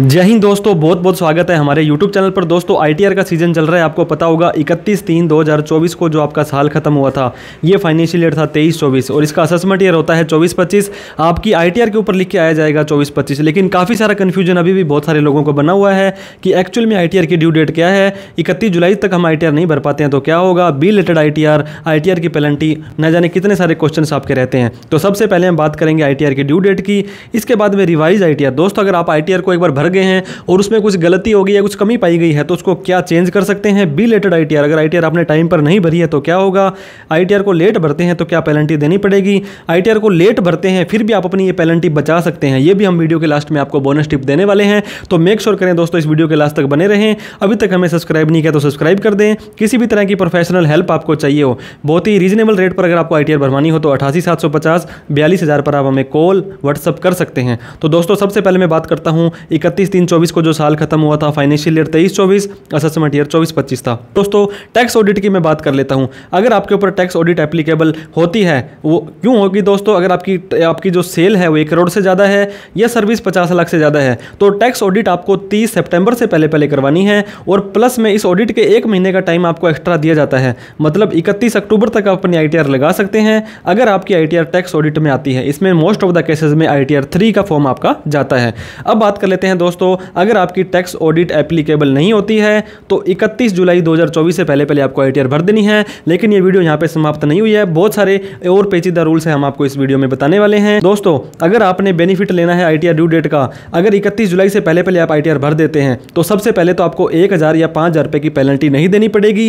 जय हिंद दोस्तों बहुत बहुत स्वागत है हमारे YouTube चैनल पर दोस्तों आई का सीजन चल रहा है आपको पता होगा 31 तीन 2024 को जो आपका साल खत्म हुआ था ये फाइनेंशियल ईयर था 23 24 और इसका असेसमेंट ईयर होता है 24 25 आपकी आई के ऊपर लिख के आया जाएगा 24 25 लेकिन काफ़ी सारा कन्फ्यूजन अभी भी बहुत सारे लोगों को बना हुआ है कि एक्चुअल में आई की ड्यू डेट क्या है इकतीस जुलाई तक हम आई नहीं भर पाते हैं तो क्या होगा बी रिलेटेड आई टी की पेलेंटी न जाने कितने सारे क्वेश्चन आपके रहते हैं तो सबसे पहले हम बात करेंगे आई की ड्यू डेट की इसके बाद में रिवाइज आई दोस्तों अगर आप आई को एक बार भर गए हैं और उसमें कुछ गलती हो गई या कुछ कमी पाई गई है तो उसको क्या चेंज कर सकते हैं बी लेटेड आई अगर आई आपने टाइम पर नहीं भरी है तो क्या होगा आई को लेट भरते हैं तो क्या पेनल्टी देनी पड़ेगी आई को लेट भरते हैं फिर भी आप अपनी ये पेनल्टी बचा सकते हैं ये भी हम वीडियो के लास्ट में आपको बोनस टिप देने वाले हैं तो मेक श्योर करें दोस्तों इस वीडियो के लास्ट तक बने रहें अभी तक हमें सब्सक्राइब नहीं किया तो सब्सक्राइब कर दें किसी भी तरह की प्रोफेशनल हेल्प आपको चाहिए हो बहुत ही रीजनेबल रेट पर अगर आपको आई भरवानी हो तो अठासी सात सौ पचास बयालीस हज़ार पर आप हमें कॉल व्हाट्सअप कर सकते हैं तो दोस्तों सबसे पहले मैं बात करता हूँ इकतीस इकतीस तीन चौबीस को जो साल खत्म हुआ था फाइनेंशियल ईयर तेईस चौबीस असेसमेंट ईयर चौबीस पच्चीस था दोस्तों टैक्स ऑडिट की मैं बात कर लेता हूँ अगर आपके ऊपर टैक्स ऑडिट एप्लीकेबल होती है वो क्यों होगी दोस्तों अगर आपकी आपकी जो सेल है वो एक करोड़ से ज़्यादा है या सर्विस पचास लाख से ज़्यादा है तो टैक्स ऑडिट आपको तीस सेप्टेम्बर से पहले पहले करवानी है और प्लस में इस ऑडिट के एक महीने का टाइम आपको एक्स्ट्रा दिया जाता है मतलब इकतीस अक्टूबर तक आप अपनी आई लगा सकते हैं अगर आपकी आई टैक्स ऑडिट में आती है इसमें मोस्ट ऑफ द केसेज में आई टी का फॉर्म आपका जाता है अब बात कर लेते हैं दोस्तों अगर आपकी टैक्स ऑडिट एप्लीकेबल नहीं होती है तो इकतीस जुलाई दो से पहले पहले आपको आई भर देनी है लेकिन ये वीडियो यहाँ पर समाप्त नहीं हुई है बहुत सारे और पेचीदा रूल्स हैं हम आपको इस वीडियो में बताने वाले हैं दोस्तों अगर आपने बेनिफिट लेना है आई ड्यू डेट का अगर इकतीस जुलाई से पहले पहले आप आई भर देते हैं तो सबसे पहले तो आपको एक हज़ार या पाँच हज़ार रुपये की पेनल्टी नहीं देनी पड़ेगी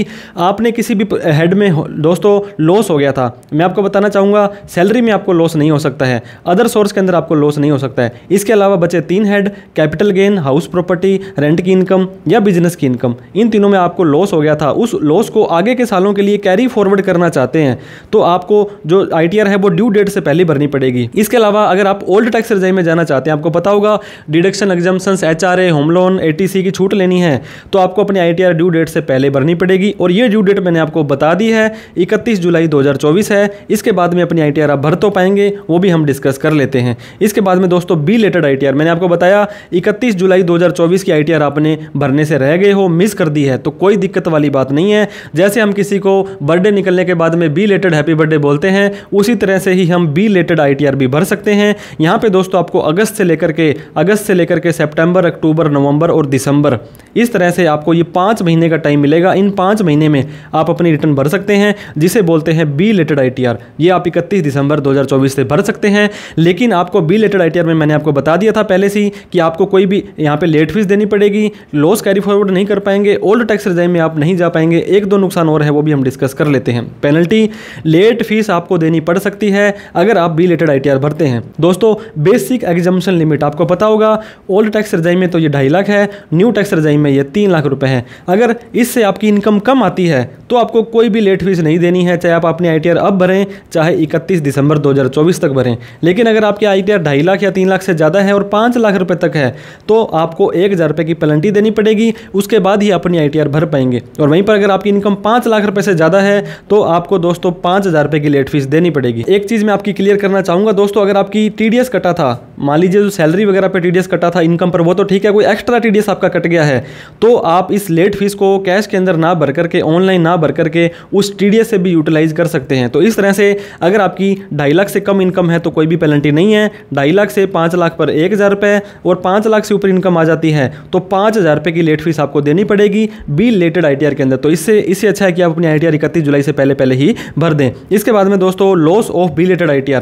आपने किसी भी हेड में दोस्तों लॉस हो गया था मैं आपको बताना चाहूँगा सैलरी में आपको लॉस नहीं हो सकता है अदर सोर्स के अंदर आपको लॉस नहीं हो सकता है इसके अलावा बचे तीन head capital capital gain house property rent की इनकम या बिजनेस की इनकम इन तीनों में आपको लॉस हो गया था उस लॉस को आगे के सालों के लिए कैरी फॉरवर्ड करना चाहते हैं तो आपको जो आई है वो ड्यू डेट से पहले भरनी पड़ेगी इसके अलावा अगर आप ओल्ड टैक्स रजाई में जाना चाहते हैं आपको पता होगा deduction exemptions H home loan A की छूट लेनी है तो आपको अपनी आई ड्यू डेट से पहले भरनी पड़ेगी और ये ड्यू डेट मैंने आपको बता दी है इकतीस जुलाई दो है इसके बाद में अपनी आई आप भर तो पाएंगे वो भी हम डिस्कस कर लेते हैं इसके बाद में दोस्तों बी लेटेड आई मैंने आपको बताया इकतीस 31 जुलाई 2024 की आईटीआर आपने भरने से रह गए हो मिस कर दी है तो कोई दिक्कत वाली बात नहीं है जैसे हम किसी को बर्थडे निकलने के बाद में बी लेटेड हैप्पी बर्थडे बोलते हैं उसी तरह से ही हम बी लेटेड आई भी भर सकते हैं यहाँ पर दोस्तों आपको अगस्त से लेकर के अगस्त से लेकर के सेप्टेम्बर अक्टूबर नवंबर और दिसंबर इस तरह से आपको ये पाँच महीने का टाइम मिलेगा इन पाँच महीने में आप अपनी रिटर्न भर सकते हैं जिसे बोलते हैं बी लेटेड आई ये आप इकतीस दिसंबर दो से भर सकते हैं लेकिन आपको बी लेटेड आई में मैंने आपको बता दिया था पहले से ही कि आपको कोई कोई भी यहाँ पे लेट फीस देनी पड़ेगी लॉस कैरी फॉरवर्ड नहीं कर पाएंगे ओल्ड टैक्स रजाइम में आप नहीं जा पाएंगे एक दो नुकसान और है वो भी हम डिस्कस कर लेते हैं पेनल्टी लेट फीस आपको देनी पड़ सकती है अगर आप बी रिलेटेड आई भरते हैं दोस्तों बेसिक एग्जामेशन लिमिट आपको पता होगा ओल्ड टैक्स रजाई में तो ये ढाई लाख है न्यू टैक्स रजाई में ये तीन लाख रुपये है अगर इससे आपकी इनकम कम आती है तो आपको कोई भी लेट फीस नहीं देनी है चाहे आप अपनी आई अब भरें चाहे इकतीस दिसंबर दो तक भरें लेकिन अगर आपकी आई टी ढाई लाख या तीन लाख से ज़्यादा है और पाँच लाख रुपये तक है तो आपको एक हज़ार रुपये की पेनल्टी देनी पड़ेगी उसके बाद ही अपनी आई भर पाएंगे और वहीं पर अगर आपकी इनकम पाँच लाख रुपये से ज़्यादा है तो आपको दोस्तों पाँच हज़ार रुपये की लेट फीस देनी पड़ेगी एक चीज़ मैं आपकी क्लियर करना चाहूँगा दोस्तों अगर आपकी टी कटा था मान लीजिए जो सैलरी वगैरह पर टी कटा था इनकम पर वो तो ठीक है कोई एक्स्ट्रा टी आपका कट गया है तो आप इस लेट फीस को कैश के अंदर ना भर करके ऑनलाइन ना भर करके उस टी से भी यूटिलाइज कर सकते हैं तो इस तरह से अगर आपकी ढाई लाख से कम इनकम है तो कोई भी पेनल्टी नहीं है ढाई लाख से पाँच लाख पर एक हज़ार रुपये और पाँच लाख लाख से ऊपर इनकम आ जाती है तो पाँच हज़ार रुपये की लेट फीस आपको देनी पड़ेगी बी लेटेड आई के अंदर तो इससे इससे अच्छा है कि आप अपनी आई टी जुलाई से पहले पहले ही भर दें इसके बाद में दोस्तों loss of belated I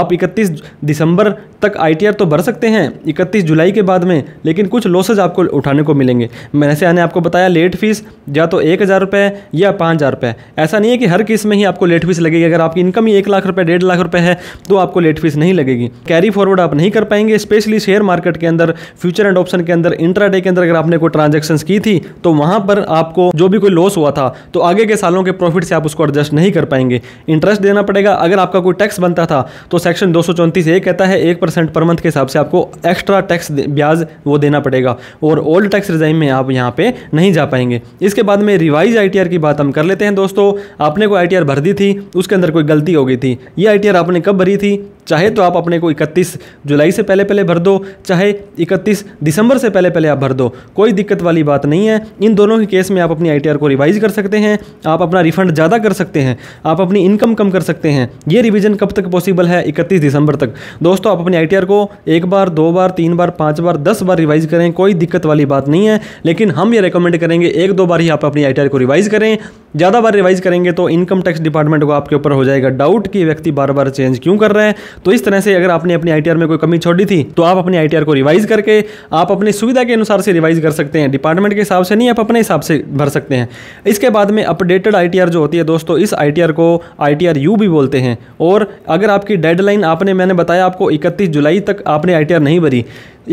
आप इकतीस दिसंबर तक आई तो भर सकते हैं इकतीस जुलाई के बाद में लेकिन कुछ लॉसेज आपको उठाने को मिलेंगे मैंने से आने आपको बताया लेट फीस या तो एक हज़ार रुपये या पाँच हज़ार रुपये ऐसा नहीं है कि हर केस में ही आपको लेट फीस लगेगी अगर आपकी इनकम ही एक लाख रुपये डेढ़ लाख रुपये है तो आपको लेट फीस नहीं लगेगी कैरी फॉरवर्ड आप नहीं कर पाएंगे स्पेशली शेयर मार्केट के अंदर फ्यूचर एंड ऑप्शन के अंदर इंट्राडे के अंदर अगर आपने कोई ट्रांजेक्शन की थी तो वहाँ पर आपको जो भी कोई लॉस हुआ था तो आगे के सालों के प्रॉफिट से आप उसको एडजस्ट नहीं कर पाएंगे इंटरेस्ट देना पड़ेगा अगर आपका कोई टैक्स बनता था तो सेक्शन दो सौ ए कहता है एक परसेंट पर मंथ के हिसाब से आपको एक्स्ट्रा टैक्स ब्याज वो देना पड़ेगा और ओल्ड टैक्स रिजाइम में आप यहाँ पे नहीं जा पाएंगे इसके बाद में रिवाइज आई की बात हम कर लेते हैं दोस्तों आपने कोई आई भर दी थी उसके अंदर कोई गलती हो गई थी ये आई आपने कब भरी थी चाहे तो आप अपने को 31 जुलाई से पहले पहले भर दो चाहे 31 दिसंबर से पहले पहले आप भर दो कोई दिक्कत वाली बात नहीं है इन दोनों के केस में आप अपनी आई को रिवाइज कर सकते हैं आप अपना रिफंड ज़्यादा कर सकते हैं आप अपनी इनकम कम कर सकते हैं ये रिविज़न कब तक पॉसिबल है इकतीस दिसंबर तक दोस्तों आप अपनी आई को एक बार दो बार तीन बार पाँच बार दस बार रिवाइज़ करें कोई दिक्कत वाली बात नहीं है लेकिन हम ये रिकमेंड करेंगे एक दो बार ही आप अपनी आई को रिवाइज़ करें ज़्यादा बार रिवाइज़ करेंगे तो इनकम टैक्स डिपार्टमेंट को आपके ऊपर हो जाएगा डाउट कि व्यक्ति बार बार चेंज क्यों कर रहे हैं तो इस तरह से अगर आपने अपनी आई में कोई कमी छोड़ी थी तो आप अपनी आई को रिवाइज़ करके आप अपनी सुविधा के अनुसार से रिवाइज़ कर सकते हैं डिपार्टमेंट के हिसाब से नहीं आप अपने हिसाब से भर सकते हैं इसके बाद में अपडेटेड आई जो होती है दोस्तों इस आई को आई यू भी बोलते हैं और अगर आपकी डेडलाइन आपने मैंने बताया आपको इकतीस जुलाई तक आपने आई नहीं भरी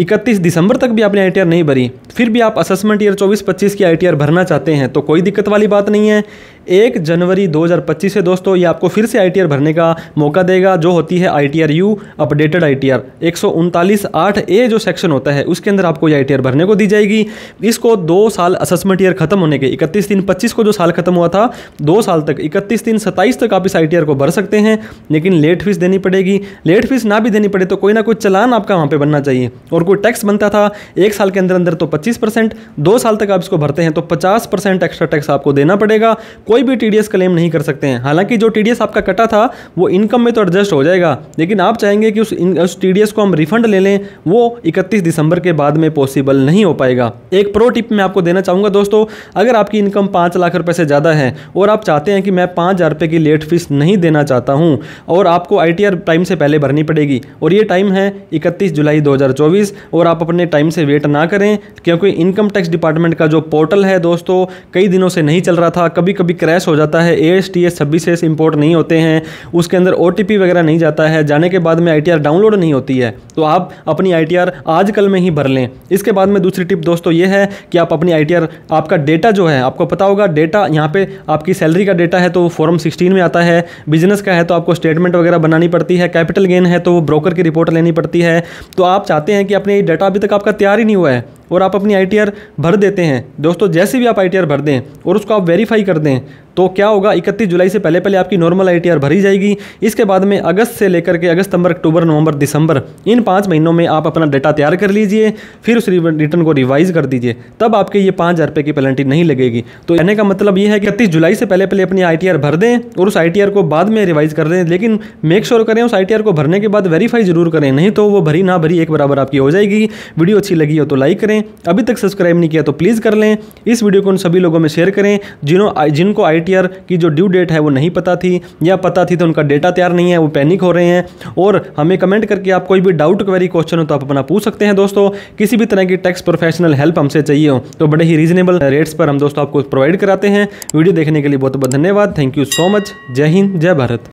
इकतीस दिसंबर तक भी आपने आई नहीं भरी फिर भी आप असेसमेंट ईयर चौबीस पच्चीस की आई भरना चाहते हैं तो कोई दिक्कत वाली बात नहीं है एक जनवरी 2025 से दोस्तों ये आपको फिर से आई भरने का मौका देगा जो होती है I T R U updated I T R एक सौ उनतालीस आठ ए जो सेक्शन होता है उसके अंदर आपको ये आई भरने को दी जाएगी इसको दो साल असेसमेंट ईयर खत्म होने के इकतीस तीन पच्चीस को जो साल खत्म हुआ था दो साल तक इकतीस तीन सत्ताईस तक आप इस आई को भर सकते हैं लेकिन लेट फीस देनी पड़ेगी लेट फीस ना भी देनी पड़े तो कोई ना कोई चलान आपका वहाँ पर बनना चाहिए और और कोई टैक्स बनता था एक साल के अंदर अंदर तो पच्चीस परसेंट दो साल तक आप इसको भरते हैं तो पचास परसेंट एक्स्ट्रा टैक्स आपको देना पड़ेगा कोई भी टी क्लेम नहीं कर सकते हैं हालांकि जो टी आपका कटा था वो इनकम में तो एडजस्ट हो जाएगा लेकिन आप चाहेंगे कि उस उस टी को हम रिफंड ले लें वो इकतीस दिसंबर के बाद में पॉसिबल नहीं हो पाएगा एक प्रो टिप मैं आपको देना चाहूँगा दोस्तों अगर आपकी इनकम पाँच लाख रुपये से ज़्यादा है और आप चाहते हैं कि मैं पाँच हज़ार रुपये की लेट फीस नहीं देना चाहता हूँ और आपको आई टाइम से पहले भरनी पड़ेगी और ये टाइम है इकतीस जुलाई 2024 और आप अपने टाइम से वेट ना करें क्योंकि इनकम टैक्स डिपार्टमेंट का जो पोर्टल है दोस्तों कई दिनों से नहीं चल रहा था कभी कभी क्रैश हो जाता है A S T S services import नहीं होते हैं उसके अंदर ओ वगैरह नहीं जाता है जाने के बाद में आई डाउनलोड नहीं होती है तो आप अपनी आई आजकल आज कल में ही भर लें इसके बाद में दूसरी टिप दोस्तों ये है कि आप अपनी आई आपका डेटा जो है आपको पता होगा डेटा यहाँ पे आपकी सैलरी का डेटा है तो वो फॉर्म सिक्सटीन में आता है बिजनेस का है तो आपको स्टेटमेंट वगैरह बनानी पड़ती है कैपिटल गेन है तो वो ब्रोकर की रिपोर्ट लेनी पड़ती है तो आप चाहते हैं कि आप अपने ये डाटा अभी तक आपका तैयार ही नहीं हुआ है और आप अपनी आई भर देते हैं दोस्तों जैसे भी आप आई भर दें और उसको आप वेरीफाई कर दें तो क्या होगा इकतीस जुलाई से पहले पहले आपकी नॉर्मल आई भरी जाएगी इसके बाद में अगस्त से लेकर के अगस्त सितंबर अक्टूबर नवंबर दिसंबर इन पाँच महीनों में आप अपना डाटा तैयार कर लीजिए फिर उस रिटर्न को रिवाइज कर दीजिए तब आपके ये पाँच हज़ार रुपये की पेनल्टी नहीं लगेगी तो कहने का मतलब ये है कि इकतीस जुलाई से पहले पहले अपनी आई भर दें और उस आई को बाद में रिवाइज कर दें लेकिन मेक श्योर करें उस आई को भरने के बाद वेरीफाई जरूर करें नहीं तो वो भरी ना भरी एक बराबर आपकी हो जाएगी वीडियो अच्छी लगी हो तो लाइक करें अभी तक सब्सक्राइब नहीं किया तो प्लीज़ कर लें इस वीडियो को उन सभी लोगों में शेयर करें जिन्हों जिनको आई की जो ड्यू डेट है वो नहीं पता थी या पता थी तो उनका डेटा तैयार नहीं है वो पैनिक हो रहे हैं और हमें कमेंट करके आप कोई भी डाउट क्वेरी क्वेश्चन हो तो आप अपना पूछ सकते हैं दोस्तों किसी भी तरह की टैक्स प्रोफेशनल हेल्प हमसे चाहिए हो तो बड़े ही रीजनेबल रेट्स पर हम दोस्तों आपको प्रोवाइड कराते हैं वीडियो देखने के लिए बहुत बहुत धन्यवाद थैंक यू सो मच जय हिंद जय भारत